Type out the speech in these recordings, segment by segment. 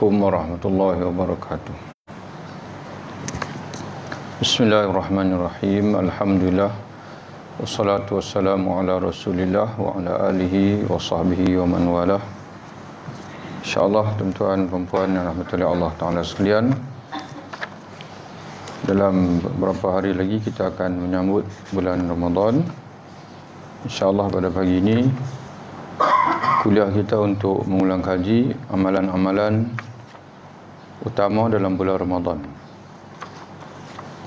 Assalamualaikum warahmatullahi wabarakatuh Bismillahirrahmanirrahim Alhamdulillah Wassalatu wassalamu ala rasulillah Wa ala alihi wa sahbihi wa man walah InsyaAllah tuan-tuan perempuan yang rahmatullahi Allah ta'ala sekalian Dalam beberapa hari lagi kita akan menyambut bulan Ramadan InsyaAllah pada pagi ini kuliah kita untuk mengulang kaji amalan-amalan utama dalam bulan Ramadan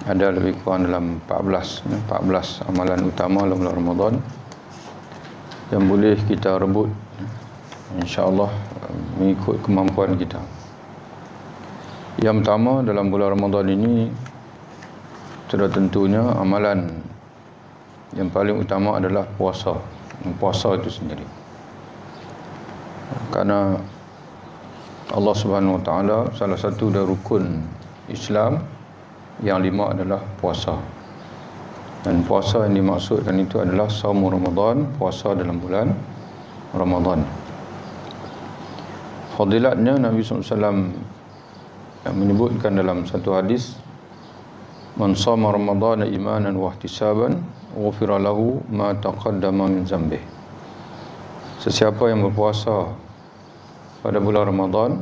ada lebih kurang dalam 14 14 amalan utama dalam bulan Ramadan yang boleh kita rebut insyaAllah eh, mengikut kemampuan kita yang pertama dalam bulan Ramadan ini sudah tentunya amalan yang paling utama adalah puasa puasa itu sendiri karena Allah Subhanahu Wa Taala salah satu dari rukun Islam yang lima adalah puasa. Dan puasa yang dimaksudkan itu adalah saum Ramadan, puasa dalam bulan Ramadan. Fadilatnya Nabi SAW yang menyebutkan dalam satu hadis Man sama Ramadan imanan wa ihtisaban ghufira lahu ma taqaddama min zambih. Sesiapa yang berpuasa pada bulan Ramadan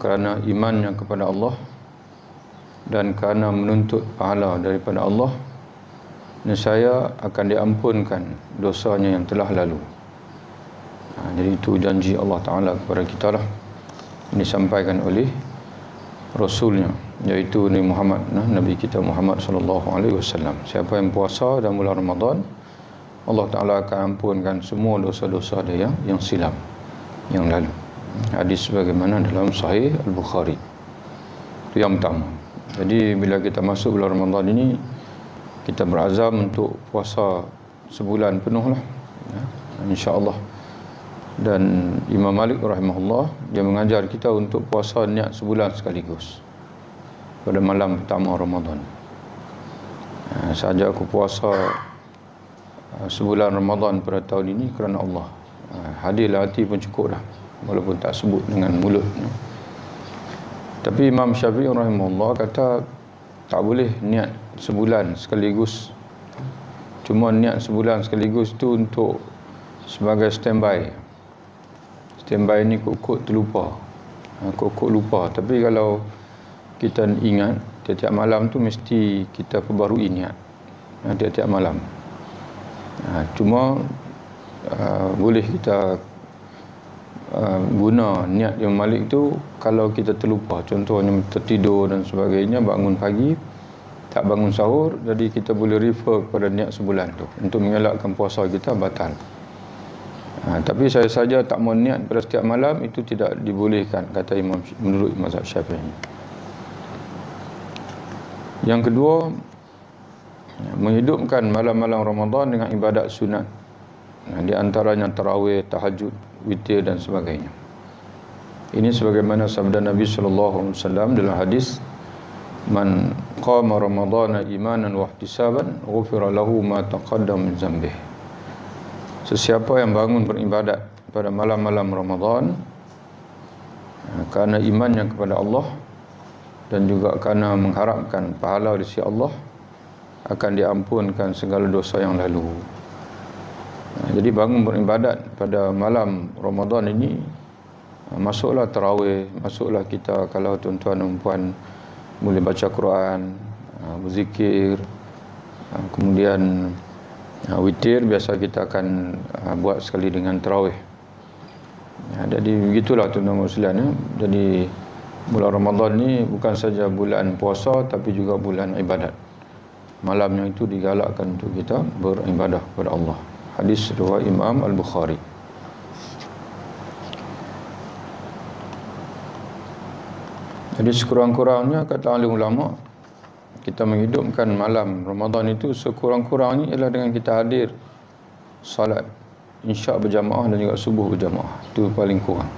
kerana yang kepada Allah dan kerana menuntut pahala daripada Allah nescaya akan diampunkan dosanya yang telah lalu ha, jadi itu janji Allah Ta'ala kepada kita lah ini disampaikan oleh Rasulnya iaitu Nabi Muhammad nah, Nabi kita Muhammad sallallahu alaihi wasallam siapa yang puasa dan bulan Ramadan Allah Ta'ala akan ampunkan semua dosa-dosa dia yang silam yang lalu hadis sebagaimana dalam sahih Al-Bukhari itu yang pertama jadi bila kita masuk bulan Ramadan ini kita berazam untuk puasa sebulan penuh lah ya, insyaAllah dan Imam Malik rahimahullah dia mengajar kita untuk puasa niat sebulan sekaligus pada malam pertama Ramadan ya, saja aku puasa uh, sebulan Ramadan pada tahun ini kerana Allah uh, hadir hati pun cukup dah walaupun tak sebut dengan mulut, tapi Imam Syafi'i rahimahullah kata tak boleh niat sebulan sekaligus cuma niat sebulan sekaligus tu untuk sebagai standby standby ni kok-kok terlupa ha, kok-kok lupa tapi kalau kita ingat tiap-tiap malam tu mesti kita perbarui niat ha, tiap-tiap malam ha, cuma boleh kita Ah, guna niat yang malik tu kalau kita terlupa contohnya tertidur dan sebagainya bangun pagi tak bangun sahur jadi kita boleh refer kepada niat sebulan tu untuk mengelakkan puasa kita batal ha, tapi saya saja tak mau niat pada setiap malam itu tidak dibolehkan kata imam menurut mazhab syafi'i yang kedua menghidupkan malam-malam Ramadan dengan ibadat sunat di antaranya tarawih tahajud witir dan sebagainya. Ini sebagaimana sabda Nabi sallallahu alaihi wasallam dalam hadis man qama ramadhana imanan wa ihtisaban ghufira lahu ma taqaddam min dzambih. Sesiapa yang bangun beribadat pada malam-malam Ramadan eh, karena imannya kepada Allah dan juga karena mengharapkan pahala dari Allah akan diampunkan segala dosa yang lalu. Ha, jadi bangun beribadat pada malam Ramadan ini ha, Masuklah terawih, masuklah kita kalau tuan-tuan dan puan Boleh baca Quran, ha, berzikir Kemudian witir biasa kita akan buat sekali dengan terawih Jadi begitulah tuan-tuan muslim ya. Jadi bulan Ramadan ni bukan saja bulan puasa tapi juga bulan ibadat Malamnya itu digalakkan untuk kita beribadah kepada Allah hadis riwayat Imam Al-Bukhari Jadi sekurang-kurangnya kata alim ulama kita menghidupkan malam Ramadan itu sekurang-kurangnya ialah dengan kita hadir salat insya berjamaah dan juga subuh berjamaah itu paling kurang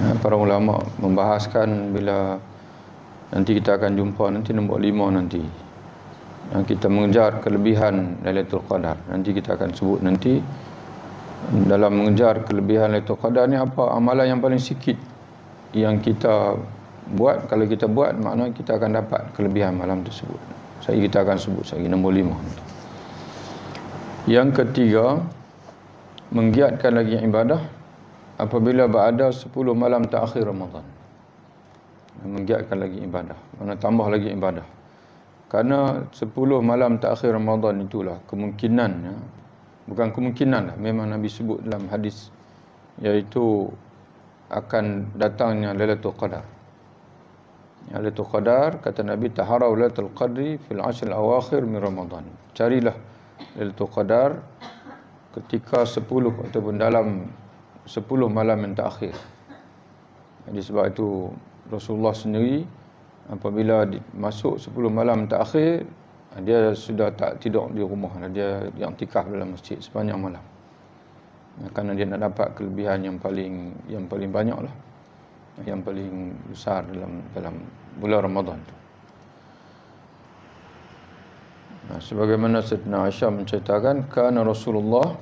ya, para ulama membahaskan bila nanti kita akan jumpa nanti nombor lima nanti kita mengejar kelebihan Lailatul Qadar. Nanti kita akan sebut nanti dalam mengejar kelebihan Lailatul Qadar ni apa amalan yang paling sikit yang kita buat kalau kita buat makna kita akan dapat kelebihan malam tersebut. Saya kita akan sebut saya nombor lima. Yang ketiga menggiatkan lagi ibadah apabila berada 10 malam terakhir Ramadan. Menggiatkan lagi ibadah. Mana tambah lagi ibadah. Karena 10 malam terakhir Ramadan itulah kemungkinan ya. bukan kemungkinan lah memang Nabi sebut dalam hadis iaitu akan datangnya Lailatul Qadar. Lailatul Qadar kata Nabi taharau Lailatul Qadri fil ashr awakhir min Ramadan. Carilah Lailatul Qadar ketika 10 ataupun dalam 10 malam yang terakhir. Jadi sebab itu Rasulullah sendiri apabila masuk 10 malam terakhir dia sudah tak tidur di rumah dia yang tikah dalam masjid sepanjang malam kerana dia nak dapat kelebihan yang paling yang paling banyak lah yang paling besar dalam dalam bulan Ramadan tu nah, sebagaimana Sayyidina Aisyah menceritakan kerana Rasulullah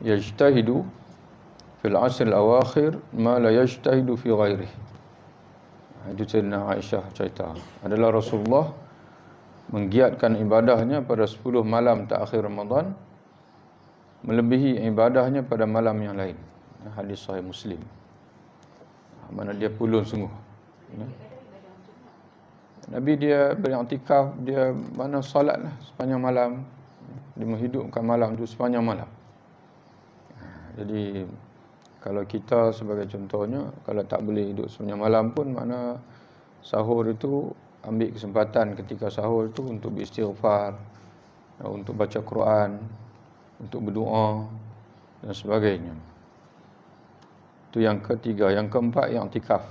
yajtahidu fil asr al-awakhir ma la yajtahidu fi ghairih. Hadis ah, Sayyidina Aisyah cerita adalah Rasulullah menggiatkan ibadahnya pada 10 malam terakhir Ramadan melebihi ibadahnya pada malam yang lain. Hadis sahih Muslim. Ah, mana dia pulun sungguh. Ya. Nabi dia beriktikaf, dia mana solatlah sepanjang malam. Dia menghidupkan malam tu sepanjang malam. Ah, jadi kalau kita sebagai contohnya kalau tak boleh duduk sepanjang malam pun makna sahur itu ambil kesempatan ketika sahur itu untuk beristighfar eh, untuk baca Quran untuk berdoa dan sebagainya itu yang ketiga yang keempat yang tikaf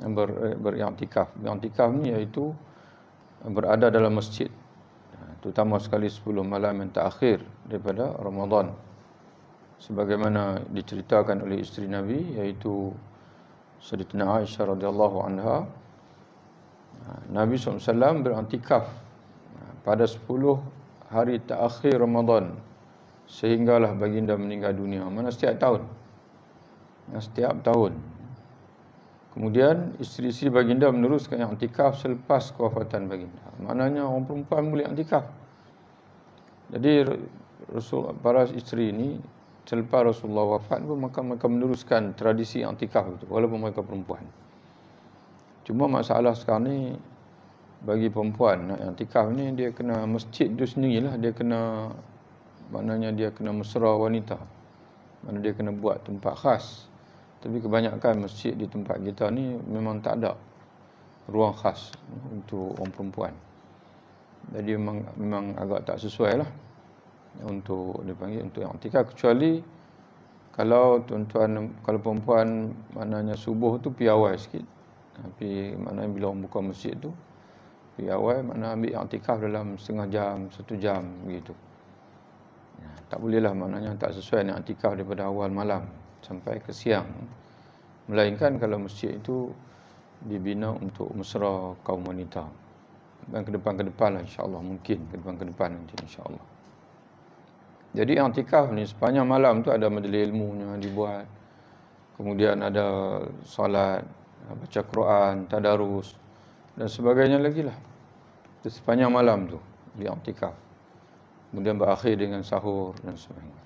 yang ber, yang eh, yang beriktikaf ni iaitu berada dalam masjid terutama sekali 10 malam yang terakhir daripada Ramadan sebagaimana diceritakan oleh isteri Nabi iaitu Saidatina Aisyah radhiyallahu anha Nabi SAW berantikaf ha, pada 10 hari terakhir Ramadan sehinggalah baginda meninggal dunia mana setiap tahun setiap tahun kemudian isteri-isteri baginda meneruskan yang antikaf selepas kewafatan baginda maknanya orang perempuan boleh antikaf. jadi Rasul para isteri ini selepas Rasulullah wafat pun maka mereka meneruskan tradisi antikah itu walaupun mereka perempuan. Cuma masalah sekarang ni bagi perempuan nak antikah ni dia kena masjid tu sendirilah dia kena maknanya dia kena mesra wanita. Mana dia kena buat tempat khas. Tapi kebanyakan masjid di tempat kita ni memang tak ada ruang khas untuk orang perempuan. Jadi memang, memang agak tak sesuai lah untuk dipanggil untuk i'tikaf kecuali kalau tuan-tuan kalau perempuan maknanya subuh tu pi awal sikit tapi ha, mana bila orang buka masjid tu pi awal makna ambil i'tikaf dalam setengah jam satu jam begitu ha, tak bolehlah maknanya tak sesuai yang i'tikaf daripada awal malam sampai ke siang melainkan kalau masjid itu dibina untuk mesra kaum wanita dan ke depan-ke depanlah insya-Allah mungkin ke depan-ke depan nanti insya-Allah jadi i'tikaf ni sepanjang malam tu ada majlis ilmu dibuat. Kemudian ada salat, baca Quran, tadarus dan sebagainya lagi lah. Itu sepanjang malam tu di antikaf. Kemudian berakhir dengan sahur dan sebagainya.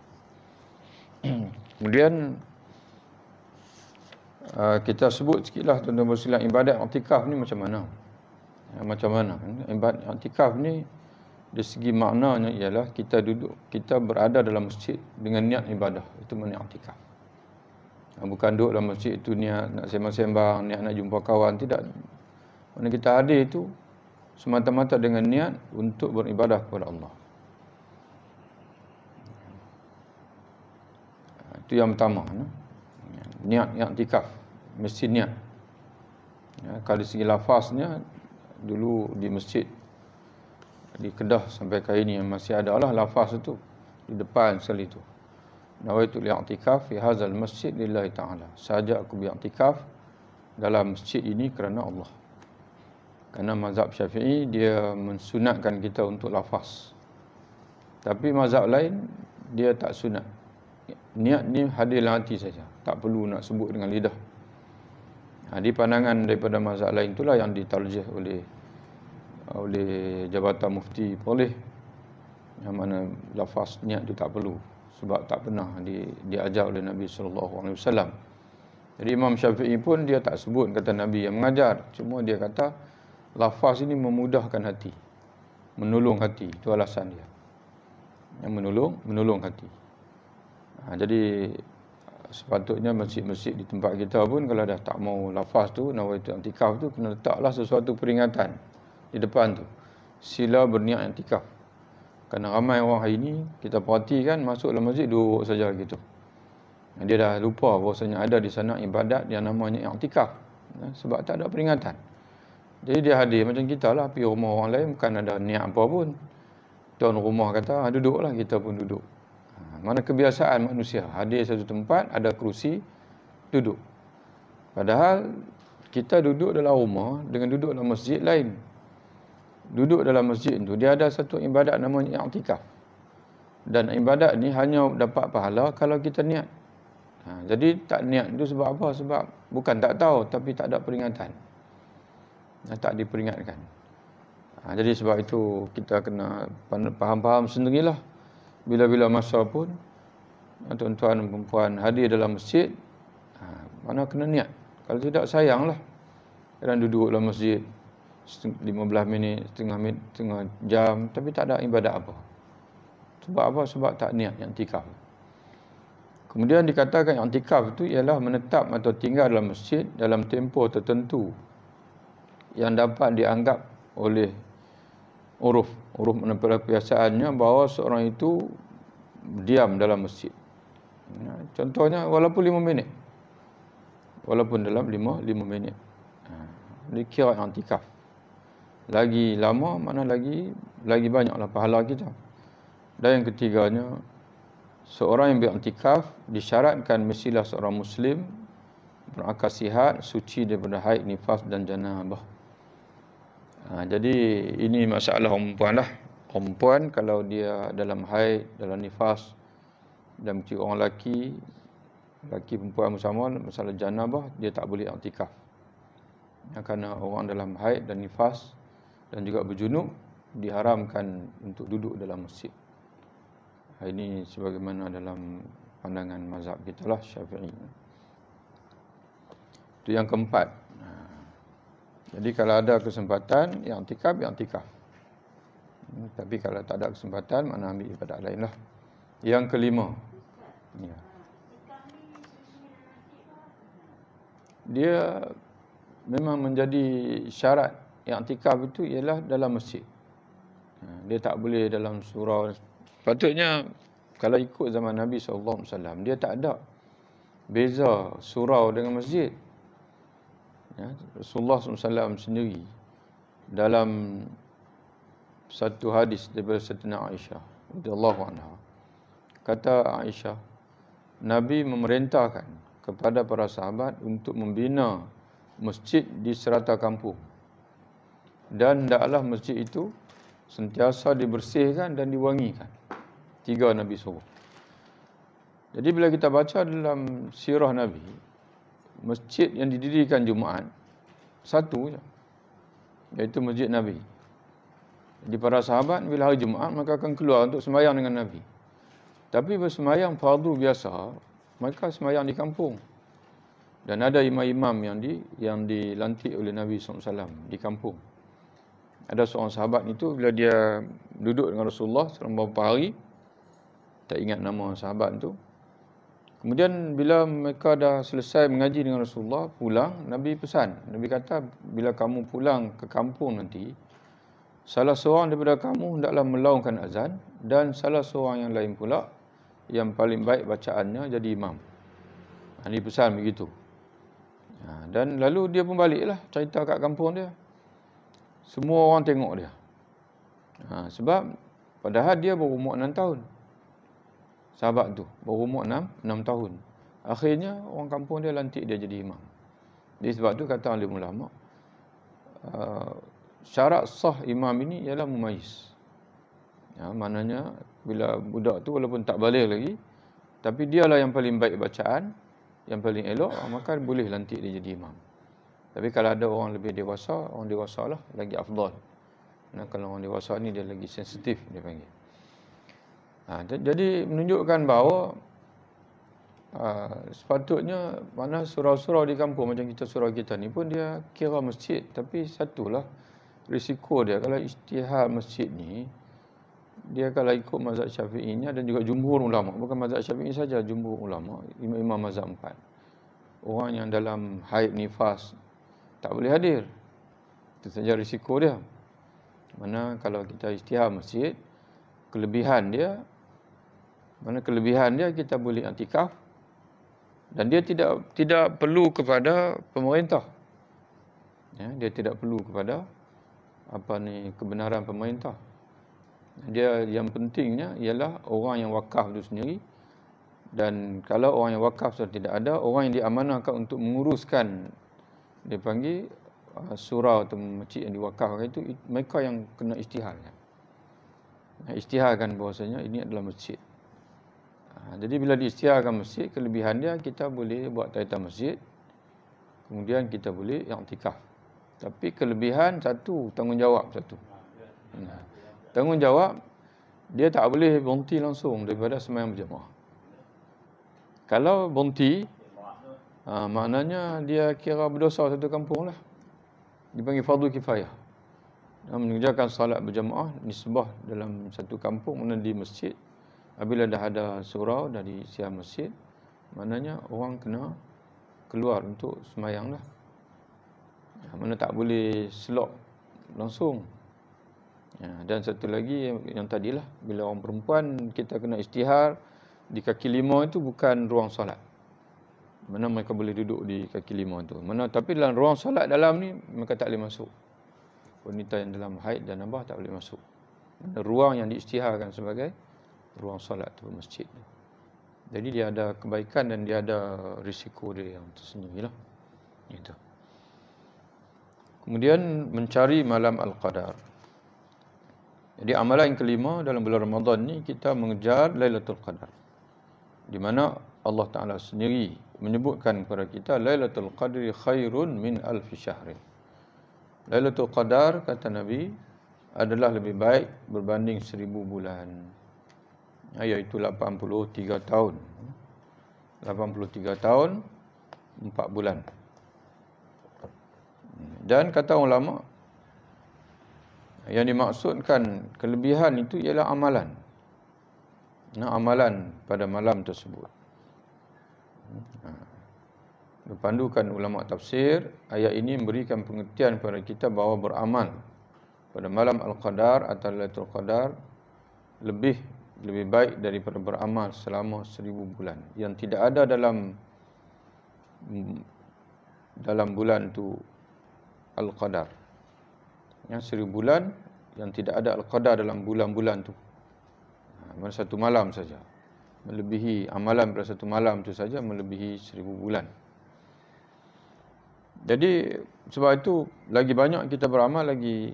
Kemudian uh, kita sebut sikitlah tuan-tuan muslimin ibadat antikaf ni macam mana? macam mana? Ibadat antikaf ni dari segi maknanya ialah kita duduk kita berada dalam masjid dengan niat ibadah itu makna i'tikaf ha, bukan duduk dalam masjid itu niat nak sembang-sembang niat nak jumpa kawan tidak mana kita hadir itu semata-mata dengan niat untuk beribadah kepada Allah ha, itu yang pertama niat yang tikaf mesti niat ya, kalau segi lafaznya dulu di masjid di Kedah sampai ke ini yang masih ada lah lafaz itu di depan sel itu. Nawaitu li'atikaf fi hazal masjid lillahi ta'ala. Saja aku bi'atikaf dalam masjid ini kerana Allah. Kerana mazhab syafi'i dia mensunatkan kita untuk lafaz. Tapi mazhab lain dia tak sunat. Niat ni hadir dalam hati saja. Tak perlu nak sebut dengan lidah. Ha, di pandangan daripada mazhab lain itulah yang ditarjih oleh oleh Jabatan Mufti boleh yang mana lafaz niat itu tak perlu sebab tak pernah di, diajar oleh Nabi sallallahu alaihi wasallam. Jadi Imam Syafi'i pun dia tak sebut kata Nabi yang mengajar. Cuma dia kata lafaz ini memudahkan hati. Menolong hati itu alasan dia. Yang menolong, menolong hati. Ha, jadi sepatutnya masjid-masjid di tempat kita pun kalau dah tak mau lafaz tu nawaitu antikaf tu kena letaklah sesuatu peringatan di depan tu sila berniat i'tikaf kerana ramai orang hari ni kita perhatikan masuk dalam masjid duduk saja gitu dia dah lupa bahasanya ada di sana ibadat yang namanya i'tikaf ya, sebab tak ada peringatan jadi dia hadir macam kita lah pergi rumah orang lain bukan ada niat apa pun tuan rumah kata ah, duduklah kita pun duduk mana kebiasaan manusia hadir satu tempat ada kerusi duduk padahal kita duduk dalam rumah dengan duduk dalam masjid lain duduk dalam masjid itu, dia ada satu ibadat namanya i'tikaf. Dan ibadat ni hanya dapat pahala kalau kita niat. Ha, jadi tak niat itu sebab apa? Sebab bukan tak tahu tapi tak ada peringatan. Ha, tak diperingatkan. Ha, jadi sebab itu kita kena faham-faham sendirilah. Bila-bila masa pun ha, tuan-tuan dan perempuan hadir dalam masjid, ha, mana kena niat. Kalau tidak sayanglah. Kadang duduk dalam masjid, 15 minit, setengah minit, setengah jam tapi tak ada ibadat apa. Sebab apa? Sebab tak niat yang tikaf. Kemudian dikatakan yang tikaf itu ialah menetap atau tinggal dalam masjid dalam tempoh tertentu yang dapat dianggap oleh uruf. Uruf menempatkan kebiasaannya bahawa seorang itu diam dalam masjid. Ya, contohnya walaupun 5 minit. Walaupun dalam 5, 5 minit. Ha, dikira yang tikaf lagi lama mana lagi lagi banyaklah pahala kita. Dan yang ketiganya seorang yang beriktikaf disyaratkan mestilah seorang muslim berakal sihat, suci daripada haid, nifas dan janabah. Ha, jadi ini masalah perempuan lah. Perempuan kalau dia dalam haid, dalam nifas dan mesti orang lelaki lelaki perempuan bersama masalah janabah dia tak boleh iktikaf. Ya, kerana orang dalam haid dan nifas dan juga berjunub diharamkan untuk duduk dalam masjid. Ini sebagaimana dalam pandangan mazhab kita lah Syafi'i. Itu yang keempat. Ha. Jadi kalau ada kesempatan, yang tika, yang tika. Hmm, tapi kalau tak ada kesempatan, mana ambil ibadat lain lah. Yang kelima. Ya. Dia memang menjadi syarat yang iktikaf itu ialah dalam masjid. Ha, dia tak boleh dalam surau. Patutnya kalau ikut zaman Nabi SAW, dia tak ada beza surau dengan masjid. Ya, Rasulullah SAW sendiri dalam satu hadis daripada Satina Aisyah. Allah anha. Kata Aisyah, Nabi memerintahkan kepada para sahabat untuk membina masjid di serata kampung dan tidaklah masjid itu sentiasa dibersihkan dan diwangikan. Tiga Nabi suruh. Jadi bila kita baca dalam sirah Nabi, masjid yang didirikan Jumaat, satu saja. Iaitu masjid Nabi. Jadi para sahabat bila hari Jumaat maka akan keluar untuk semayang dengan Nabi. Tapi bila semayang fardu biasa, mereka semayang di kampung. Dan ada imam-imam yang di yang dilantik oleh Nabi SAW di kampung ada seorang sahabat itu bila dia duduk dengan Rasulullah selama beberapa hari tak ingat nama sahabat itu kemudian bila mereka dah selesai mengaji dengan Rasulullah pulang Nabi pesan Nabi kata bila kamu pulang ke kampung nanti salah seorang daripada kamu hendaklah melaungkan azan dan salah seorang yang lain pula yang paling baik bacaannya jadi imam Nabi pesan begitu ha, dan lalu dia pun baliklah cerita kat kampung dia semua orang tengok dia. Ha, sebab padahal dia berumur 6 tahun. Sahabat tu berumur 6, 6 tahun. Akhirnya orang kampung dia lantik dia jadi imam. Jadi sebab tu kata alim ulama, ah, syarat sah imam ini ialah mumayis. Ya, maknanya bila budak tu walaupun tak balik lagi, tapi dialah yang paling baik bacaan, yang paling elok, maka boleh lantik dia jadi imam. Tapi kalau ada orang lebih dewasa, orang dewasa lah lagi afdal. Nah, kalau orang dewasa ni dia lagi sensitif dia panggil. Ha, jadi menunjukkan bahawa ha, sepatutnya mana surau-surau di kampung macam kita surau kita ni pun dia kira masjid tapi satulah risiko dia kalau istihad masjid ni dia kalau ikut mazhab syafi'inya dan juga jumhur ulama bukan mazhab syafi'i saja jumhur ulama imam-imam mazhab empat orang yang dalam haid nifas tak boleh hadir. Itu saja risiko dia. Mana kalau kita istihar masjid, kelebihan dia, mana kelebihan dia kita boleh antikaf. Dan dia tidak tidak perlu kepada pemerintah. Ya, dia tidak perlu kepada apa ni kebenaran pemerintah. Dia yang pentingnya ialah orang yang wakaf itu sendiri. Dan kalau orang yang wakaf sudah tidak ada, orang yang diamanahkan untuk menguruskan dia panggil uh, surau atau masjid yang diwakafkan itu mereka yang kena istiharnya. kan bahasanya ini adalah masjid. Uh, jadi bila diistiharkan masjid kelebihan dia kita boleh buat taita masjid. Kemudian kita boleh yang i'tikaf. Tapi kelebihan satu tanggungjawab satu. Nah, tanggungjawab dia tak boleh berhenti langsung daripada sembahyang berjemaah. Kalau berhenti Ha, maknanya dia kira berdosa satu kampung lah. Dipanggil fardu kifayah. Dan mengerjakan salat berjamaah, nisbah dalam satu kampung, mana di masjid. Apabila dah ada surau dari siam masjid, maknanya orang kena keluar untuk semayang lah. Ya, mana tak boleh selok langsung. Ya, dan satu lagi yang tadilah, bila orang perempuan kita kena istihar, di kaki lima itu bukan ruang solat mana mereka boleh duduk di kaki lima tu mana tapi dalam ruang solat dalam ni mereka tak boleh masuk wanita yang dalam haid dan nabah tak boleh masuk mana ruang yang diisytiharkan sebagai ruang solat tu masjid tu jadi dia ada kebaikan dan dia ada risiko dia yang tersenyum lah itu kemudian mencari malam al-qadar jadi amalan yang kelima dalam bulan Ramadan ni kita mengejar Lailatul Qadar. Di mana Allah Taala sendiri menyebutkan kepada kita Lailatul Qadri khairun min alf syahrin. Lailatul Qadar kata Nabi adalah lebih baik berbanding seribu bulan. Ah, itu 83 tahun. 83 tahun 4 bulan. Dan kata ulama yang dimaksudkan kelebihan itu ialah amalan. Nah, amalan pada malam tersebut. Berpandukan ha. ulama tafsir, ayat ini memberikan pengertian kepada kita bahawa beramal pada malam Al-Qadar atau Lailatul Qadar lebih lebih baik daripada beramal selama seribu bulan. Yang tidak ada dalam dalam bulan tu Al-Qadar. Yang seribu bulan yang tidak ada Al-Qadar dalam bulan-bulan tu. Ha, satu malam saja melebihi amalan pada satu malam itu saja melebihi seribu bulan. Jadi sebab itu lagi banyak kita beramal lagi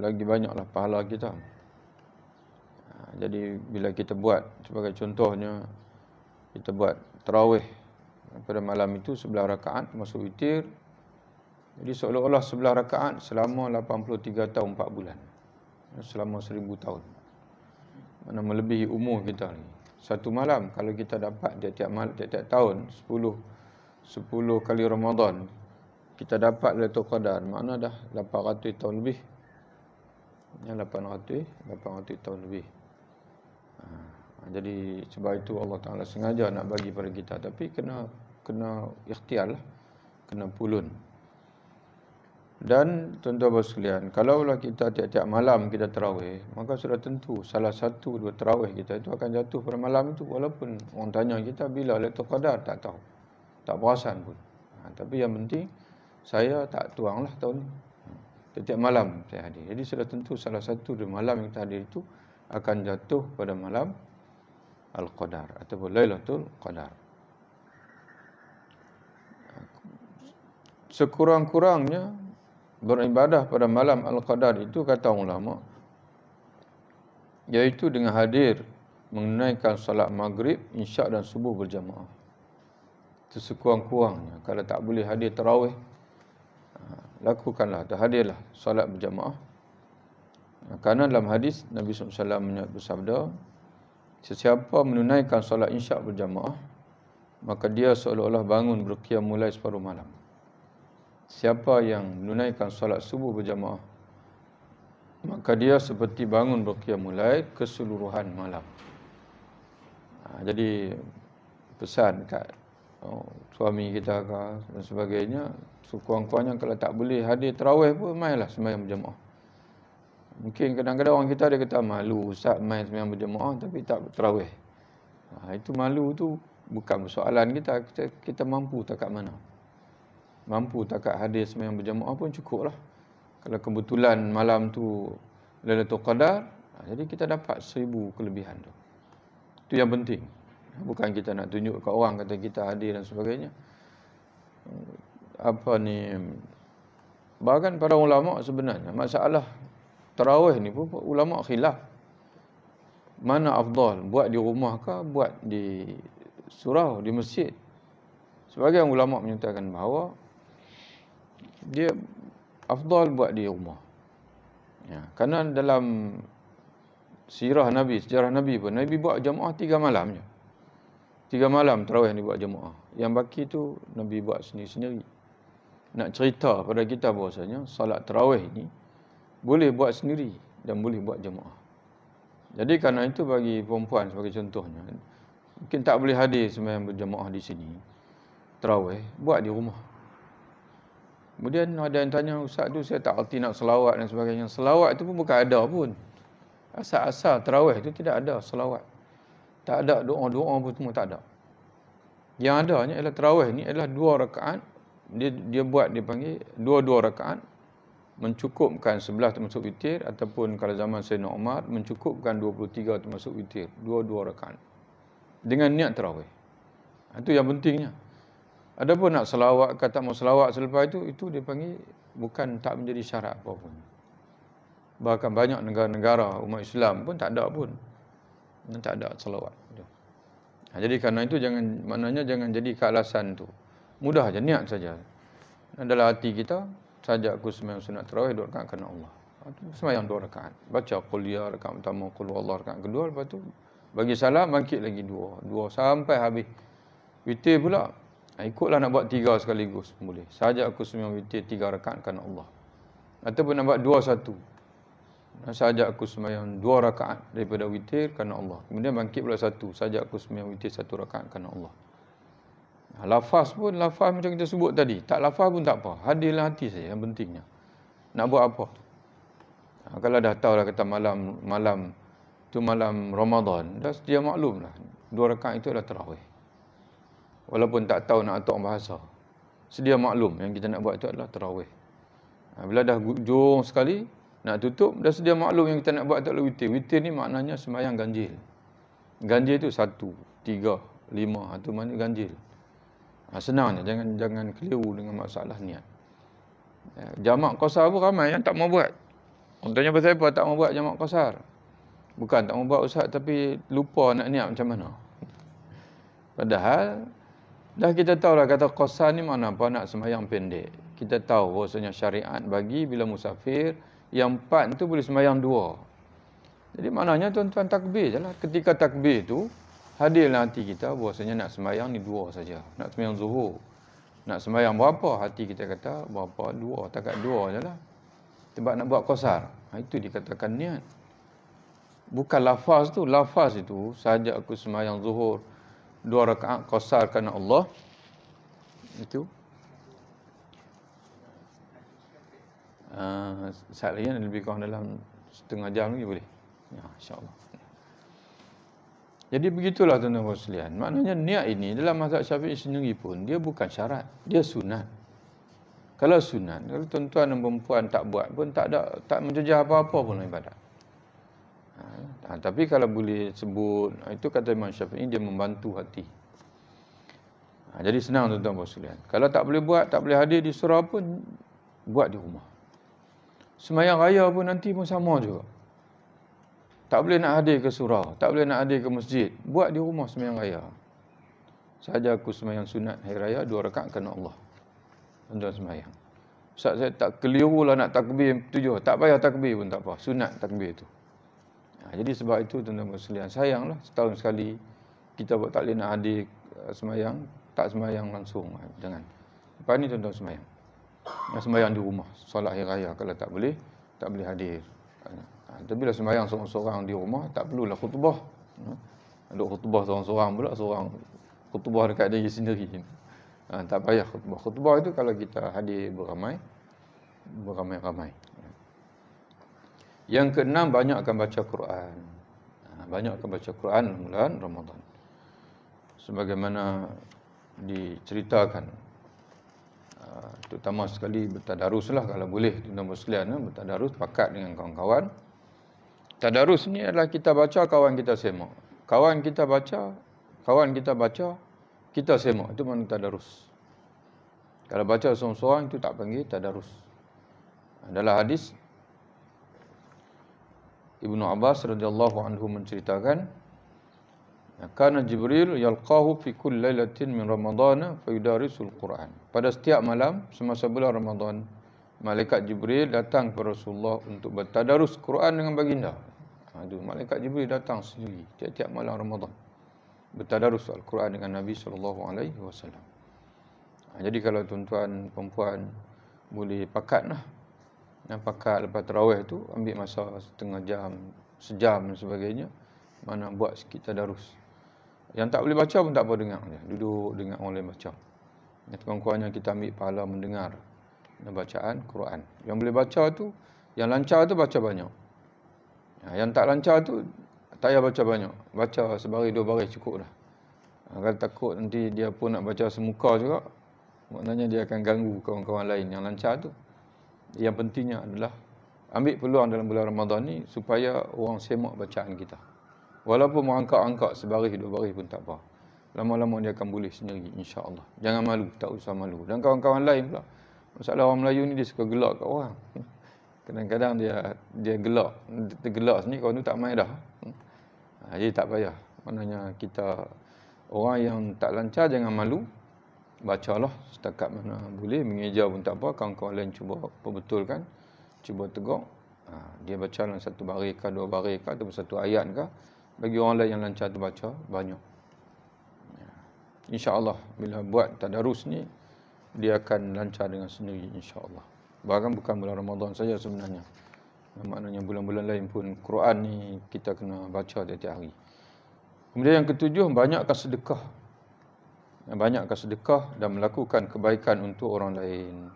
lagi banyaklah pahala kita. Ha, jadi bila kita buat sebagai contohnya kita buat tarawih pada malam itu sebelah rakaat masuk witir. Jadi seolah-olah sebelah rakaat selama 83 tahun 4 bulan. Selama 1000 tahun. Mana melebihi umur kita ni satu malam kalau kita dapat tiap-tiap malam tiap-tiap tahun 10 10 kali Ramadan kita dapat Lailatul Qadar makna dah 800 tahun lebih ya 800 800 tahun lebih ha. jadi sebab itu Allah Taala sengaja nak bagi pada kita tapi kena kena ikhtiarlah kena pulun dan tuan-tuan bersekalian, kalaulah kita tiap-tiap malam kita terawih, maka sudah tentu salah satu dua terawih kita itu akan jatuh pada malam itu. Walaupun orang tanya kita bila oleh qadar, tak tahu. Tak perasan pun. Ha, tapi yang penting, saya tak tuang lah tahun ini. Tiap-tiap malam saya hadir. Jadi sudah tentu salah satu dua malam yang kita hadir itu akan jatuh pada malam Al-Qadar ataupun Lailatul Qadar. Ha, sekurang-kurangnya beribadah pada malam Al-Qadar itu kata ulama iaitu dengan hadir mengenaikan salat maghrib, insya' dan subuh berjamaah. Itu sekurang-kurangnya. Kalau tak boleh hadir terawih, ha, lakukanlah, hadirlah salat berjamaah. Ha, kerana dalam hadis Nabi SAW menyebut bersabda, sesiapa menunaikan salat insya' berjamaah, maka dia seolah-olah bangun berkiam mulai separuh malam siapa yang menunaikan solat subuh berjamaah maka dia seperti bangun berkiam mulai keseluruhan malam ha, jadi pesan kat oh, suami kita ke dan sebagainya sekurang-kurangnya kalau tak boleh hadir terawih pun mainlah semayang berjamaah mungkin kadang-kadang orang kita dia kata malu ustaz main semayang berjamaah tapi tak terawih ha, itu malu tu bukan persoalan kita kita, kita mampu tak kat mana mampu takat hadir semayang berjamaah pun cukup lah. Kalau kebetulan malam tu Lailatul Qadar, ha, jadi kita dapat seribu kelebihan tu. Itu yang penting. Bukan kita nak tunjuk ke orang kata kita hadir dan sebagainya. Apa ni... Bahkan para ulama sebenarnya masalah terawih ni pun ulama khilaf. Mana afdal buat di rumah ke buat di surau di masjid? Sebagai ulama menyatakan bahawa dia afdal buat di rumah. Ya, kerana dalam sirah Nabi, sejarah Nabi pun, Nabi buat jemaah tiga malam je. Tiga malam terawih ni buat jemaah. Yang baki tu Nabi buat sendiri-sendiri. Nak cerita pada kita bahasanya, salat terawih ni boleh buat sendiri dan boleh buat jemaah. Jadi kerana itu bagi perempuan sebagai contohnya, mungkin tak boleh hadir sembahyang berjemaah di sini. Terawih, buat di rumah. Kemudian ada yang tanya, Ustaz tu saya tak erti nak selawat dan sebagainya. Selawat itu pun bukan ada pun. Asal-asal terawih itu tidak ada selawat. Tak ada doa-doa pun semua tak ada. Yang ada adanya adalah terawih ni adalah dua rakaat. Dia, dia buat dia panggil dua-dua rakaat. Mencukupkan sebelah termasuk witir. Ataupun kalau zaman Sayyidina Umar, mencukupkan dua puluh tiga termasuk witir. Dua-dua rakaat. Dengan niat terawih. Itu yang pentingnya. Ada pun nak selawat ke tak mau selawat selepas itu, itu dia panggil bukan tak menjadi syarat apa pun. Bahkan banyak negara-negara umat Islam pun tak ada pun. Tak ada selawat. Ha, jadi kerana itu jangan maknanya jangan jadi kealasan tu. Mudah saja niat saja. Adalah hati kita saja aku sembahyang sunat terawih dua rakaat kerana Allah. Ha, sembahyang dua rakaat. Baca kuliah ya rakaat pertama qul Allah rakaat kedua lepas tu bagi salam bangkit lagi dua. Dua sampai habis. Witir pula Ha, ikutlah nak buat tiga sekaligus boleh. Saja aku sembang witir tiga rakaatkan Allah. Ataupun nak buat dua satu. Saja aku semayang dua rakaat daripada witir kerana Allah. Kemudian bangkit pula satu. Saja aku semayang witir satu rakaat kerana Allah. Ha, lafaz pun lafaz macam kita sebut tadi. Tak lafaz pun tak apa. Hadirlah hati saya yang pentingnya. Nak buat apa? Ha, kalau dah tahu lah kata malam malam tu malam Ramadan, dah dia maklumlah. Dua rakaat itu adalah terawih. Walaupun tak tahu nak atur bahasa. Sedia maklum yang kita nak buat itu adalah terawih. Ha, bila dah hujung sekali, nak tutup, dah sedia maklum yang kita nak buat itu adalah witir. Witir ni maknanya semayang ganjil. Ganjil itu satu, tiga, lima, itu ha, mana ganjil. Ha, senangnya, jangan jangan keliru dengan masalah niat. Jamak kosar pun ramai yang tak mau buat. Contohnya pasal apa tak mau buat jamak kosar? Bukan tak mau buat usah tapi lupa nak niat macam mana. Padahal Dah kita tahu lah kata kosar ni mana apa nak sembahyang pendek. Kita tahu bahasanya syariat bagi bila musafir yang empat tu boleh sembahyang dua. Jadi maknanya tuan-tuan takbir je lah. Ketika takbir tu hadirlah hati kita bahasanya nak sembahyang ni dua saja. Nak sembahyang zuhur. Nak sembahyang berapa hati kita kata berapa dua. Takat dua je lah. Sebab nak buat qasar. Ha, itu dikatakan niat. Bukan lafaz tu. Lafaz itu saja aku semayang zuhur dua rakaat qasar kerana Allah itu uh, saat lebih kurang dalam setengah jam lagi boleh ya insyaallah jadi begitulah tuan-tuan muslimin maknanya niat ini dalam mazhab Syafi'i sendiri pun dia bukan syarat dia sunat kalau sunat kalau tuan-tuan dan perempuan tak buat pun tak ada tak menjejah apa-apa pun ibadat Ha, tapi kalau boleh sebut, ha, itu kata Imam Syafi'i, dia membantu hati. Ha, jadi senang tuan-tuan berselian. Kalau tak boleh buat, tak boleh hadir di surau pun, buat di rumah. Semayang raya pun nanti pun sama juga. Tak boleh nak hadir ke surau, tak boleh nak hadir ke masjid. Buat di rumah semayang raya. Saja aku semayang sunat hari raya, dua rekat kena Allah. Tuan-tuan semayang. Ustaz saya tak keliru lah nak takbir tujuh. Tak payah takbir pun tak apa. Sunat takbir tu. Ha, jadi sebab itu tuan-tuan muslimin sayanglah setahun sekali kita buat taklim nak hadir uh, semayang tak semayang langsung ha, jangan. Lepas ni tuan-tuan semayang. Nak semayang di rumah, solat hari raya kalau tak boleh, tak boleh hadir. Ha, ha tapi lah semayang seorang-seorang di rumah, tak perlulah khutbah. Ha, duk khutbah seorang-seorang pula, seorang khutbah dekat diri sendiri. Ha, tak payah khutbah. Khutbah itu kalau kita hadir beramai, beramai-ramai. Yang keenam banyak akan baca Quran. Ha, banyak akan baca Quran dalam bulan Ramadan. Sebagaimana diceritakan ha, terutama sekali bertadarus lah kalau boleh di tuan muslimin ya, ha, bertadarus pakat dengan kawan-kawan. Tadarus ni adalah kita baca kawan kita semak. Kawan kita baca, kawan kita baca, kita semak itu mana tadarus. Kalau baca seorang-seorang itu tak panggil tadarus. Adalah hadis Ibn Abbas radhiyallahu anhu menceritakan ya, kana Jibril yalqahu fi kull lailatin min Ramadan fa Quran. Pada setiap malam semasa bulan Ramadan, malaikat Jibril datang ke Rasulullah untuk bertadarus Quran dengan baginda. Aduh, malaikat Jibril datang sendiri tiap malam Ramadan. Bertadarus Al-Quran dengan Nabi sallallahu alaihi wasallam. Ha, jadi kalau tuan-tuan, puan-puan boleh pakatlah dan pakat lepas terawih tu ambil masa setengah jam sejam dan sebagainya mana buat sikit tadarus yang tak boleh baca pun tak boleh dengar je duduk dengar orang lain baca yang kurang-kurangnya kita ambil pahala mendengar bacaan Quran yang boleh baca tu yang lancar tu baca banyak ha, yang tak lancar tu tak payah baca banyak baca sebaris dua baris cukup dah ha, kalau takut nanti dia pun nak baca semuka juga maknanya dia akan ganggu kawan-kawan lain yang lancar tu yang pentingnya adalah ambil peluang dalam bulan Ramadan ni supaya orang semak bacaan kita. Walaupun mengangkat-angkat sebaris dua baris pun tak apa. Lama-lama dia akan boleh sendiri insya-Allah. Jangan malu, tak usah malu. Dan kawan-kawan lain pula. Masalah orang Melayu ni dia suka gelak kat orang. Kadang-kadang dia dia gelak, dia gelak sini kawan tu tak main dah. Jadi ha, tak payah. Maknanya kita orang yang tak lancar jangan malu. Baca bacalah setakat mana boleh mengeja pun tak apa kawan-kawan lain cuba perbetulkan cuba tegur ha, dia baca dalam satu baris ke dua baris ke atau satu ayat ke bagi orang lain yang lancar tu baca banyak ya. insyaallah bila buat tadarus ni dia akan lancar dengan sendiri insyaallah bahkan bukan bulan Ramadan saja sebenarnya maknanya bulan-bulan lain pun Quran ni kita kena baca setiap hari kemudian yang ketujuh banyakkan sedekah banyak banyakkan sedekah dan melakukan kebaikan untuk orang lain.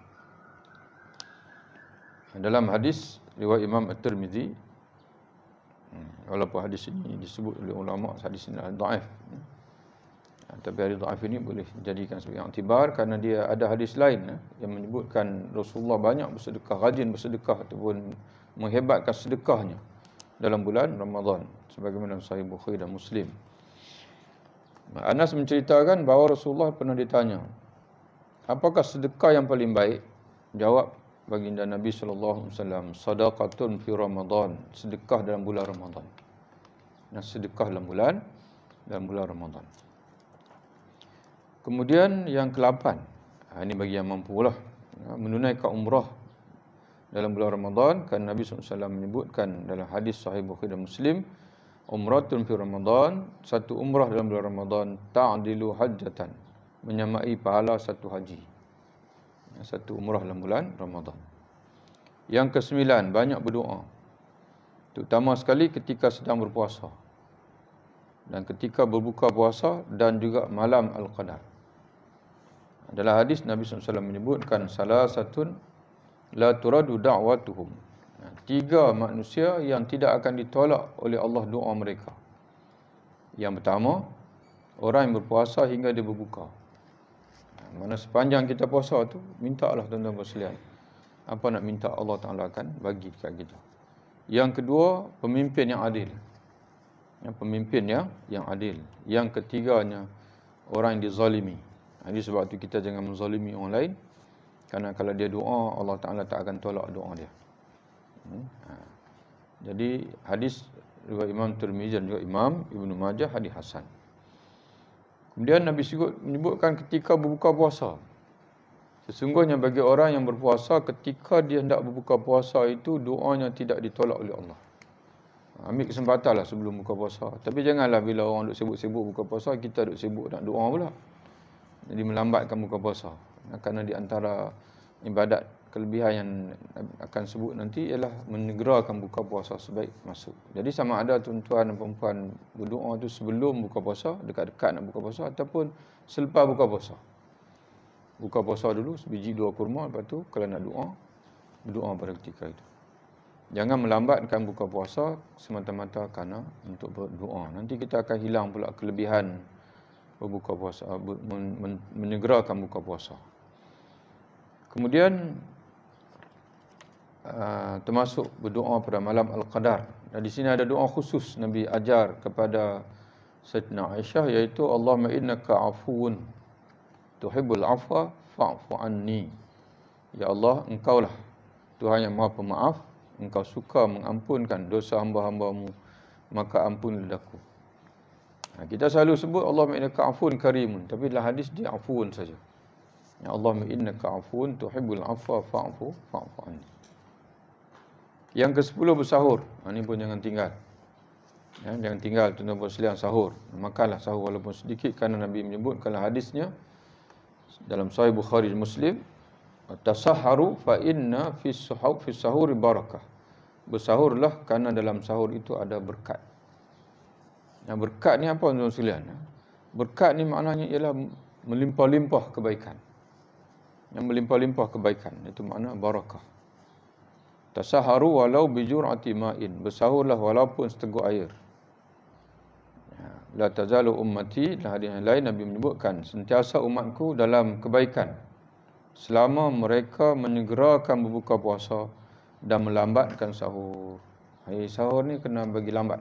Dalam hadis riwayat Imam At-Tirmizi hmm, walaupun hadis ini disebut oleh ulama hadis ini adalah daif. Hmm, tapi hadis daif ini boleh jadikan sebagai antibar kerana dia ada hadis lain eh, yang menyebutkan Rasulullah banyak bersedekah, rajin bersedekah ataupun menghebatkan sedekahnya dalam bulan Ramadan sebagaimana Sahib Bukhari dan Muslim. Anas menceritakan bahawa Rasulullah pernah ditanya, apakah sedekah yang paling baik? Jawab baginda Nabi saw. Sadaqatun fi Ramadan, sedekah dalam bulan Ramadan. Dan sedekah dalam bulan dalam bulan Ramadan. Kemudian yang ke-8. Ha, ini bagi yang mampu lah. Ha, menunaikan umrah dalam bulan Ramadan. Kan Nabi SAW menyebutkan dalam hadis sahih Bukhari dan Muslim umratun fi ramadan satu umrah dalam bulan ramadan ta'dilu hajatan menyamai pahala satu haji satu umrah dalam bulan ramadan yang kesembilan banyak berdoa terutama sekali ketika sedang berpuasa dan ketika berbuka puasa dan juga malam al-qadar dalam hadis Nabi SAW menyebutkan salah satu la turadu da'watuhum Ha, tiga manusia yang tidak akan ditolak oleh Allah doa mereka. Yang pertama, orang yang berpuasa hingga dia berbuka. Ha, mana sepanjang kita puasa tu, mintalah tuan-tuan berselian. Apa nak minta Allah Ta'ala akan bagi dekat kita. Yang kedua, pemimpin yang adil. Yang pemimpin yang, yang adil. Yang ketiganya, orang yang dizalimi. Jadi ha, sebab tu kita jangan menzalimi orang lain. Karena kalau dia doa, Allah Ta'ala tak akan tolak doa dia. Hmm. Ha. Jadi hadis juga Imam Tirmizi dan juga Imam Ibnu Majah hadis hasan. Kemudian Nabi sebut menyebutkan ketika berbuka puasa. Sesungguhnya bagi orang yang berpuasa ketika dia hendak berbuka puasa itu doanya tidak ditolak oleh Allah. Ha, ambil kesempatan lah sebelum buka puasa. Tapi janganlah bila orang duk sibuk-sibuk buka puasa, kita duk sibuk nak doa pula. Jadi melambatkan buka puasa. Kerana di antara ibadat kelebihan yang akan sebut nanti ialah menegrakan buka puasa sebaik masuk. Jadi sama ada tuan-tuan dan perempuan berdoa tu sebelum buka puasa, dekat-dekat nak buka puasa ataupun selepas buka puasa. Buka puasa dulu, sebiji dua kurma, lepas tu kalau nak doa, berdoa pada ketika itu. Jangan melambatkan buka puasa semata-mata kerana untuk berdoa. Nanti kita akan hilang pula kelebihan berbuka puasa, men- men- menegrakan buka puasa. Kemudian Ah, termasuk berdoa pada malam Al-Qadar. Dan di sini ada doa khusus Nabi ajar kepada Sayyidina Aisyah iaitu Allah innaka afuun tuhibbul afwa fa'fu anni. Ya Allah, engkaulah Tuhan yang maha pemaaf, engkau suka mengampunkan dosa hamba-hambamu, maka ampunilah aku. Nah, kita selalu sebut Allah innaka afuun karimun, tapi dalam hadis dia afun saja. Ya Allahumma innaka afuun tuhibbul afwa fa'fu fa'fu anni. Yang ke-10 bersahur. Ini ah, pun jangan tinggal. Ya, jangan tinggal tuan-tuan puan sahur. Makanlah sahur walaupun sedikit kerana Nabi menyebut kalau hadisnya dalam Sahih Bukhari Muslim, "Tasaharu fa inna fi sahur fi sahur barakah." Bersahurlah kerana dalam sahur itu ada berkat. Nah, berkat ni apa tuan-tuan sekalian? Berkat ni maknanya ialah melimpah-limpah kebaikan. Yang melimpah-limpah kebaikan itu makna barakah. Tasaharu walau bijur atimain, Bersahurlah walaupun seteguk air. Ya, la tazalu ummati dalam hadis yang lain Nabi menyebutkan sentiasa umatku dalam kebaikan selama mereka menyegerakan berbuka puasa dan melambatkan sahur. Hari sahur ni kena bagi lambat.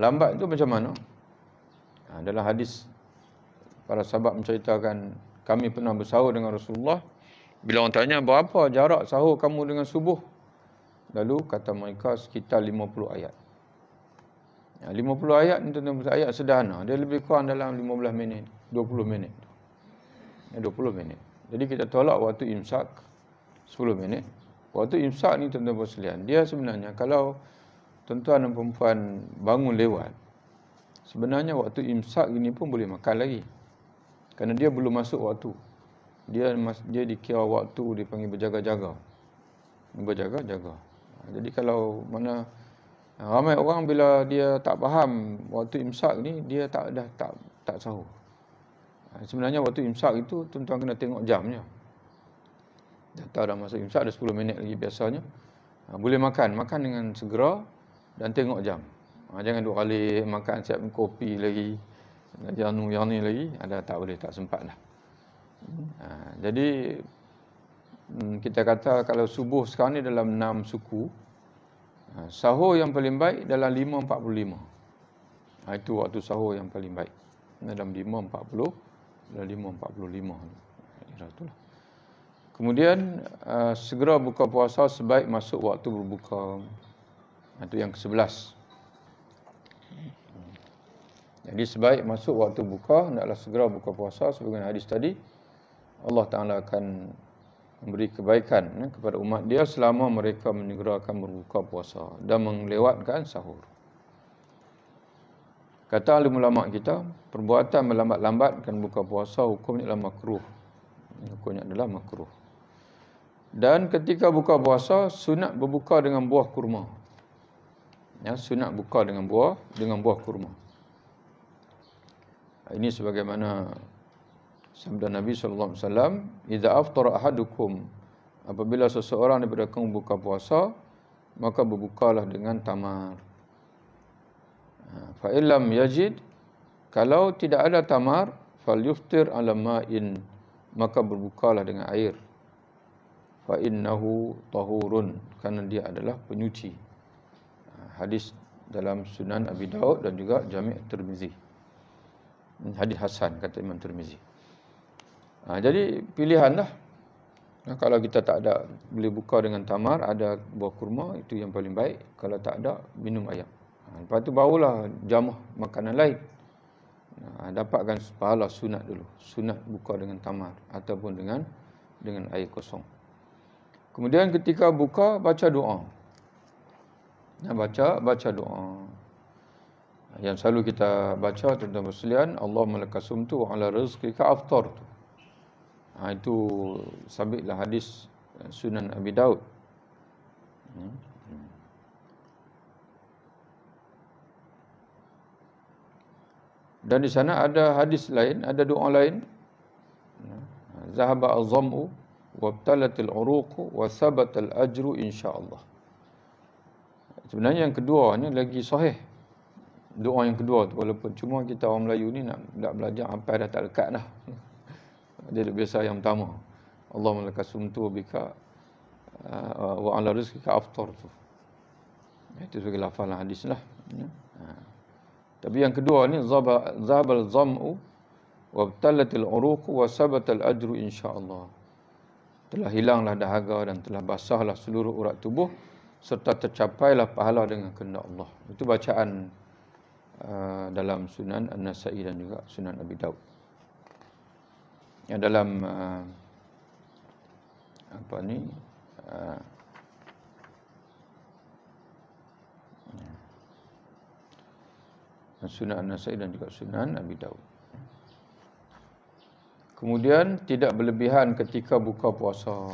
Lambat tu macam mana? Ha, dalam hadis para sahabat menceritakan kami pernah bersahur dengan Rasulullah bila orang tanya berapa jarak sahur kamu dengan subuh? Lalu kata mereka sekitar 50 ayat. Ya, 50 ayat ni tentu tuan ayat sederhana. Dia lebih kurang dalam 15 minit, 20 minit. Ya, 20 minit. Jadi kita tolak waktu imsak 10 minit. Waktu imsak ni tentu tuan dia sebenarnya kalau tuan-tuan dan perempuan bangun lewat, sebenarnya waktu imsak ini pun boleh makan lagi. Kerana dia belum masuk waktu dia dia dikira waktu dipanggil berjaga-jaga. Berjaga jaga. Jadi kalau mana ramai orang bila dia tak faham waktu imsak ni dia tak dah tak tak tahu. Sebenarnya waktu imsak itu tuan-tuan kena tengok jamnya. Dah tahu dah masa imsak ada 10 minit lagi biasanya. Ha, boleh makan, makan dengan segera dan tengok jam. Ha, jangan duk alih makan siap kopi lagi. Yang ni, lagi ada tak boleh tak sempat dah. Ha, jadi mm, kita kata kalau subuh sekarang ni dalam enam suku ha, sahur yang paling baik dalam 5.45 ha, itu waktu sahur yang paling baik dalam 5.40 dalam 5.45 ya, itulah. kemudian ha, segera buka puasa sebaik masuk waktu berbuka ha, itu yang ke-11 jadi sebaik masuk waktu buka hendaklah segera buka puasa sebagaimana hadis tadi Allah Ta'ala akan memberi kebaikan ya, kepada umat dia selama mereka menyegerakan berbuka puasa dan melewatkan sahur. Kata ulama kita, perbuatan melambat-lambatkan buka puasa hukumnya adalah makruh. Hukumnya adalah makruh. Dan ketika buka puasa, sunat berbuka dengan buah kurma. Ya, sunat buka dengan buah dengan buah kurma. Ini sebagaimana sabda Nabi sallallahu alaihi wasallam idza aftara ahadukum apabila seseorang daripada kaum buka puasa maka berbukalah dengan tamar ha, fa illam yajid kalau tidak ada tamar falyuftir ala ma'in maka berbukalah dengan air fa innahu tahurun kerana dia adalah penyuci ha, hadis dalam sunan Abi Daud dan juga Jami' Tirmizi hadis hasan kata Imam Tirmizi Ha, jadi pilihanlah. Ha, kalau kita tak ada, boleh buka dengan tamar, ada buah kurma, itu yang paling baik. Kalau tak ada, minum air. Ha, lepas tu barulah jamah makanan lain. Ha, dapatkan pahala sunat dulu. Sunat buka dengan tamar ataupun dengan dengan air kosong. Kemudian ketika buka, baca doa. Dan ha, baca, baca doa. Yang selalu kita baca tentang muslian, Allahumma lakasumtu wa ala rizqika tu ha, itu sabitlah hadis eh, Sunan Abi Daud. Hmm. Dan di sana ada hadis lain, ada doa lain. Hmm. al azamu wa btalatil uruqu wa al ajru insyaAllah. Sebenarnya yang kedua ni lagi sahih. Doa yang kedua tu walaupun cuma kita orang Melayu ni nak, nak belajar sampai dah tak dekat dah dia duduk biasa yang pertama. Allah laka sumtu bika uh, wa ala rizqika aftar tu. Itu sebagai lafalan hadis lah. Ya. Ha. Tapi yang kedua ni zabal zam'u wa btalatil uruqu wa sabatal ajru insya-Allah. Telah hilanglah dahaga dan telah basahlah seluruh urat tubuh serta tercapailah pahala dengan kena Allah. Itu bacaan uh, dalam Sunan An-Nasa'i dan juga Sunan Abi Dawud yang dalam uh, apa ni uh, Sunan An-Nasai dan juga Sunan Abi Daud. Kemudian tidak berlebihan ketika buka puasa.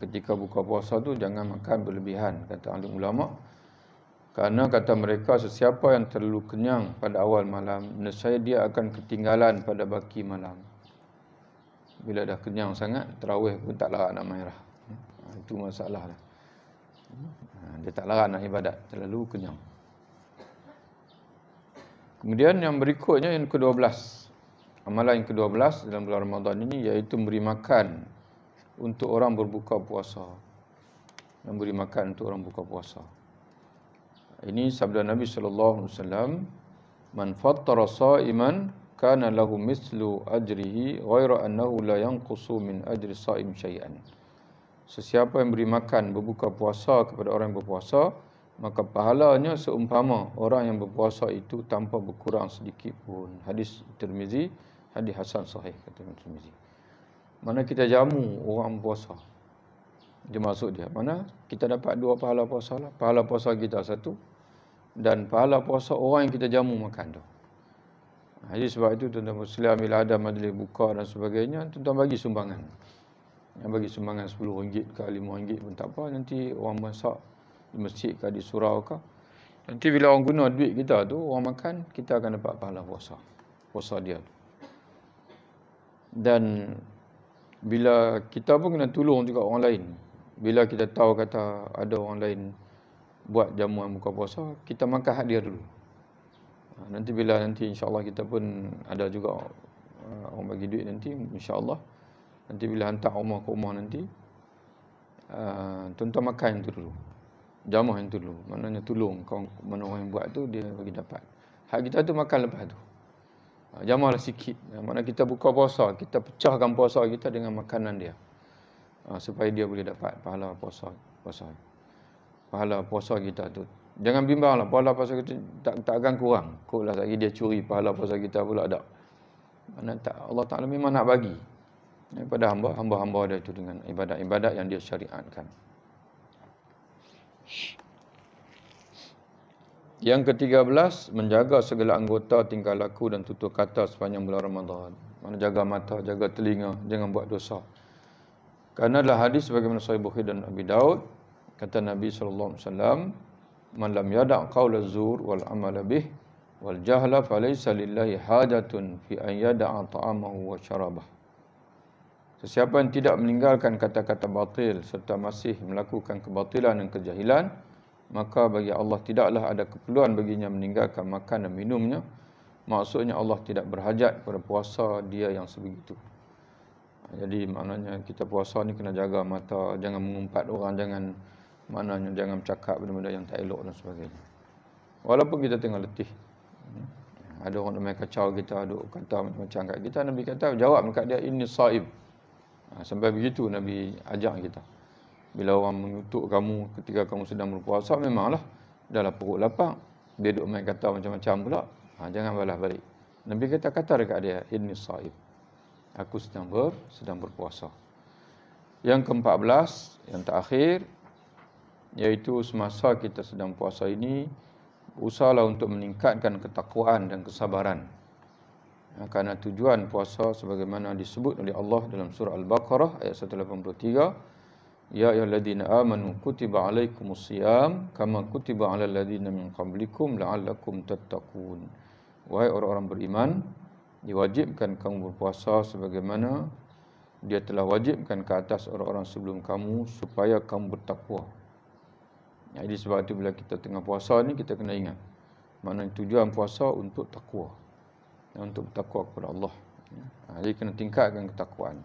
Ketika buka puasa tu jangan makan berlebihan kata ahli ulama. Karena kata mereka sesiapa yang terlalu kenyang pada awal malam, nescaya dia akan ketinggalan pada baki malam bila dah kenyang sangat terawih pun tak larat nak main lah ha, itu masalah dia. Ha, dia tak larat nak ibadat terlalu kenyang kemudian yang berikutnya yang ke-12 amalan yang ke-12 dalam bulan Ramadan ini iaitu memberi makan untuk orang berbuka puasa memberi makan untuk orang buka puasa ini sabda Nabi sallallahu alaihi wasallam man fattara sa'iman kana lahu mislu ajrihi ghayra annahu la yanqusu min ajri saim syai'an. Sesiapa yang beri makan berbuka puasa kepada orang yang berpuasa, maka pahalanya seumpama orang yang berpuasa itu tanpa berkurang sedikit pun. Hadis Tirmizi, hadis Hasan sahih kata Imam Tirmizi. Mana kita jamu orang puasa? Dia masuk dia. Mana kita dapat dua pahala puasa lah. Pahala puasa kita satu dan pahala puasa orang yang kita jamu makan tu. Ha, jadi sebab itu tuan-tuan muslim ambil ada majlis buka dan sebagainya, tuan-tuan bagi sumbangan. Yang bagi sumbangan rm ringgit, ke rm ringgit pun tak apa. Nanti orang masak di masjid ke di surau ke. Nanti bila orang guna duit kita tu, orang makan, kita akan dapat pahala puasa. Puasa dia tu. Dan bila kita pun kena tolong juga orang lain. Bila kita tahu kata ada orang lain buat jamuan buka puasa, kita makan hak dia dulu. Ah, nanti bila nanti insyaallah kita pun ada juga uh, orang bagi duit nanti insyaallah nanti bila hantar rumah ke rumah nanti uh, tuan-tuan makan yang tu dulu jamah yang tu dulu maknanya tolong kau mana orang yang buat tu dia bagi dapat hak kita tu makan lepas tu uh, jamahlah sikit uh, maknanya kita buka puasa kita pecahkan puasa kita dengan makanan dia uh, supaya dia boleh dapat pahala puasa puasa pahala puasa kita tu Jangan bimbanglah pahala puasa kita tak tak akan kurang. Kau lah lagi dia curi pahala puasa kita pula tak. Mana tak Allah Taala memang nak bagi kepada hamba hamba-hamba dia itu dengan ibadat-ibadat yang dia syariatkan. Yang ketiga belas menjaga segala anggota tingkah laku dan tutur kata sepanjang bulan Ramadhan. Mana jaga mata, jaga telinga, jangan buat dosa. Karena dalam hadis sebagaimana Sahih Bukhari dan Abi Daud kata Nabi sallallahu alaihi wasallam man lam yada' qawla zur wal amala bih wal jahla falaysa lillahi hajatun fi an yada'a ta'amahu wa syarabah Sesiapa yang tidak meninggalkan kata-kata batil serta masih melakukan kebatilan dan kejahilan, maka bagi Allah tidaklah ada keperluan baginya meninggalkan makan dan minumnya. Maksudnya Allah tidak berhajat pada puasa dia yang sebegitu. Jadi maknanya kita puasa ni kena jaga mata, jangan mengumpat orang, jangan maknanya jangan bercakap benda-benda yang tak elok dan sebagainya. Walaupun kita tengah letih. Ada orang main kacau kita, ada kata macam-macam kat kita. Nabi kata, jawab dekat dia, ini sa'ib. Ha, sampai begitu Nabi ajak kita. Bila orang mengutuk kamu ketika kamu sedang berpuasa, memanglah dalam perut lapang. Dia duduk main kata macam-macam pula. Ha, jangan balas balik. Nabi kata, kata dekat dia, ini sa'ib. Aku sedang ber, sedang berpuasa. Yang ke-14, yang terakhir, iaitu semasa kita sedang puasa ini usahlah untuk meningkatkan ketakwaan dan kesabaran ya, kerana tujuan puasa sebagaimana disebut oleh Allah dalam surah Al-Baqarah ayat 183 ya ayyuhallazina amanu kutiba alaikumus siyam kama kutiba alal ladzina min qablikum la'allakum tattaqun wahai orang-orang beriman diwajibkan kamu berpuasa sebagaimana dia telah wajibkan ke atas orang-orang sebelum kamu supaya kamu bertakwa jadi sebab itu bila kita tengah puasa ni kita kena ingat mana tujuan puasa untuk takwa dan untuk bertakwa kepada Allah. Ha, jadi kena tingkatkan ketakwaan.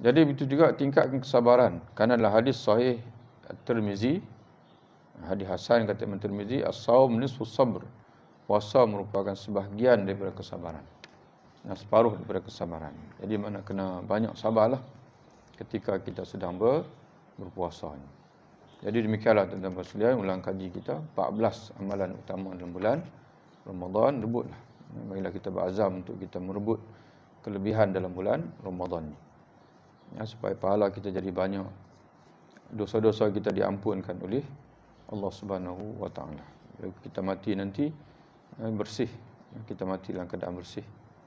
Jadi begitu juga tingkatkan kesabaran. Karena dalam hadis sahih Tirmizi hadis Hasan kata Imam Tirmizi as-saum nisfu sabr. Puasa merupakan sebahagian daripada kesabaran. Nah, separuh daripada kesabaran. Jadi mana kena banyak sabarlah ketika kita sedang ber, berpuasa ni. Jadi demikianlah tuan-tuan puan ulang kaji kita 14 amalan utama dalam bulan Ramadan rebutlah. Marilah kita berazam untuk kita merebut kelebihan dalam bulan Ramadan ni. Ya, supaya pahala kita jadi banyak. Dosa-dosa kita diampunkan oleh Allah Subhanahu wa taala. Kita mati nanti ya, bersih. Kita mati dalam keadaan bersih.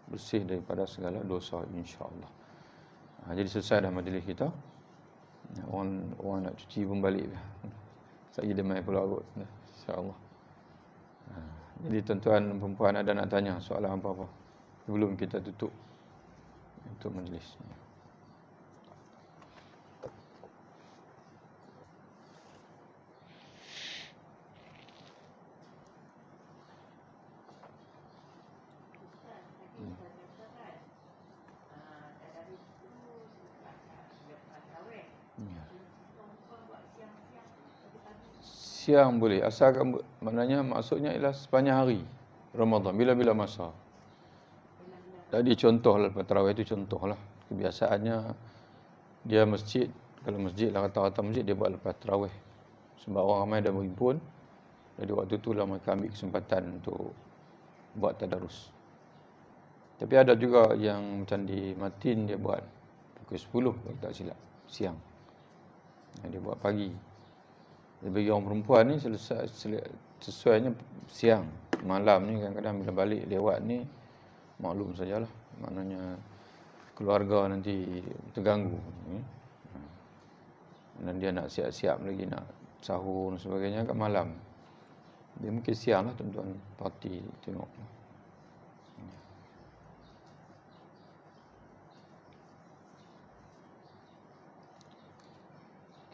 Bersih daripada segala dosa insya-Allah. Ha, jadi selesai dah majlis kita orang orang nak cuci pun balik dah. Saya demai pula kot. Insya-Allah. Ha, jadi tuan-tuan perempuan ada nak tanya soalan apa-apa sebelum kita tutup untuk majlis. siang boleh. Asalkan maknanya maksudnya ialah sepanjang hari Ramadan bila-bila masa. Tadi contoh lah tarawih itu contoh lah Kebiasaannya dia masjid kalau masjid lah kata-kata masjid dia buat lepas tarawih. Sebab orang ramai dah berhimpun. Jadi waktu tu lah mereka ambil kesempatan untuk buat tadarus. Tapi ada juga yang macam di Martin dia buat pukul 10 kalau tak silap siang. Dia buat pagi bagi orang perempuan ni selesai sesuainya siang malam ni kadang-kadang bila balik lewat ni maklum sajalah maknanya keluarga nanti terganggu ha. dan dia nak siap-siap lagi nak sahur dan sebagainya kat malam dia mungkin siang lah tuan-tuan parti tengok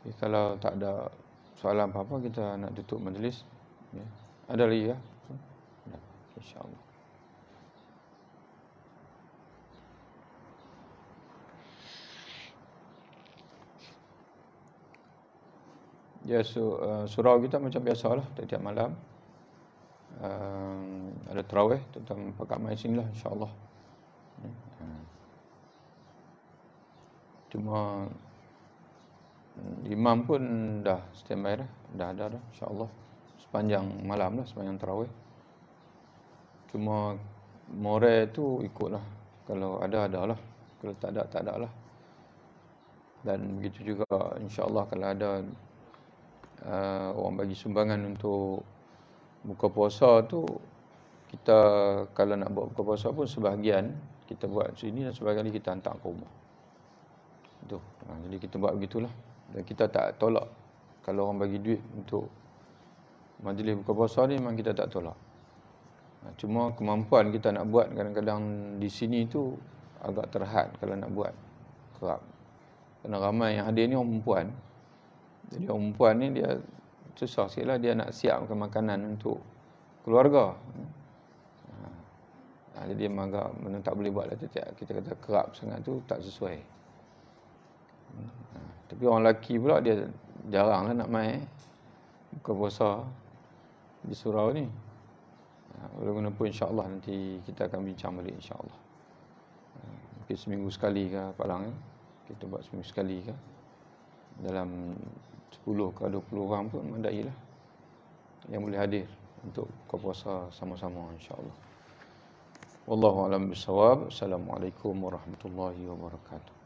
okay, kalau tak ada soalan apa-apa kita nak tutup majlis ya. ada lagi ya insyaallah Ya eh, surau kita macam biasa lah tiap malam uh, ada terawih tentang pakat main sini lah insyaAllah ya. cuma Imam pun dah standby dah. Dah ada dah. InsyaAllah. Sepanjang malam lah. Sepanjang terawih. Cuma more tu lah. Kalau ada, ada lah. Kalau tak ada, tak ada lah. Dan begitu juga insyaAllah kalau ada uh, orang bagi sumbangan untuk buka puasa tu kita kalau nak buat buka puasa pun sebahagian kita buat sini dan sebahagian kita hantar ke rumah. Itu. Ha, jadi kita buat begitulah dan kita tak tolak kalau orang bagi duit untuk majlis buka puasa ni memang kita tak tolak ha, cuma kemampuan kita nak buat kadang-kadang di sini tu agak terhad kalau nak buat kerap kerana ramai yang hadir ni orang perempuan jadi orang perempuan ni dia susah sikit lah dia nak siapkan makanan untuk keluarga ha, jadi memang agak tak boleh buat lah kita kata kerap sangat tu tak sesuai tapi orang lelaki pula dia jaranglah nak main buka puasa di surau ni. Walaupun ha, insya-Allah nanti kita akan bincang balik insya-Allah. Ha, mungkin seminggu sekali ke palang ni. Kita buat seminggu sekali ke. Dalam 10 ke 20 orang pun madailah yang boleh hadir untuk buka puasa sama-sama insya-Allah. Wallahu a'lam bissawab. Assalamualaikum warahmatullahi wabarakatuh.